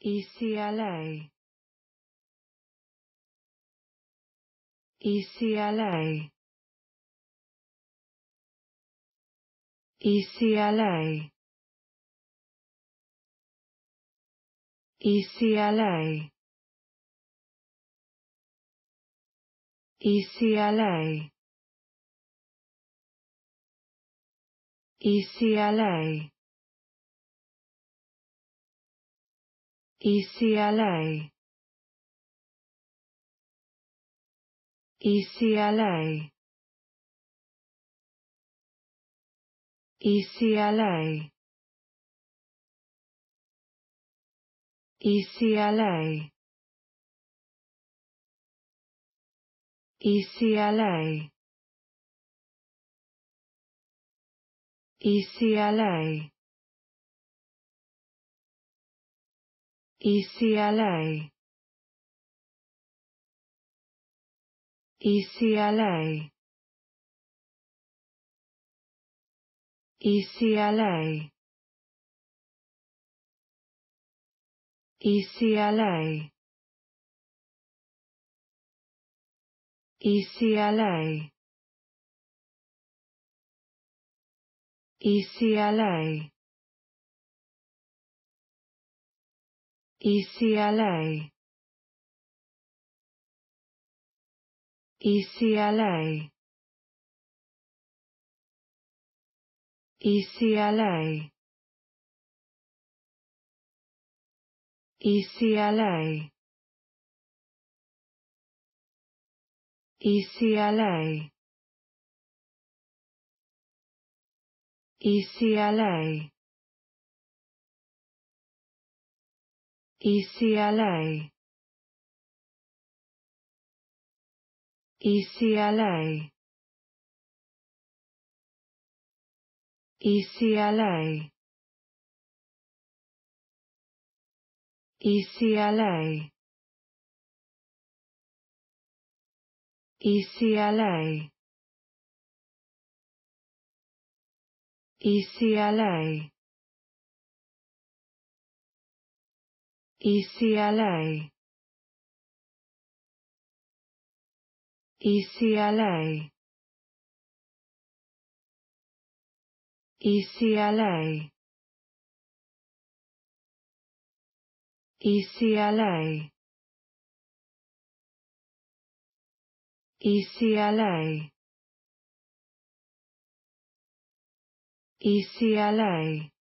ECLA ECLA ECLA ECLA ECLA ECLA ECLA ECLA ECLA ECLA ECLA ECLA ECLA ECLA ECLA ECLA ECLA ECLA ECLA ECLA ECLA ECLA ECLA ECLA ECLA ECLA ECLA ECLA ECLA ECLA ECLA ECLA ECLA ECLA ECLA ECLA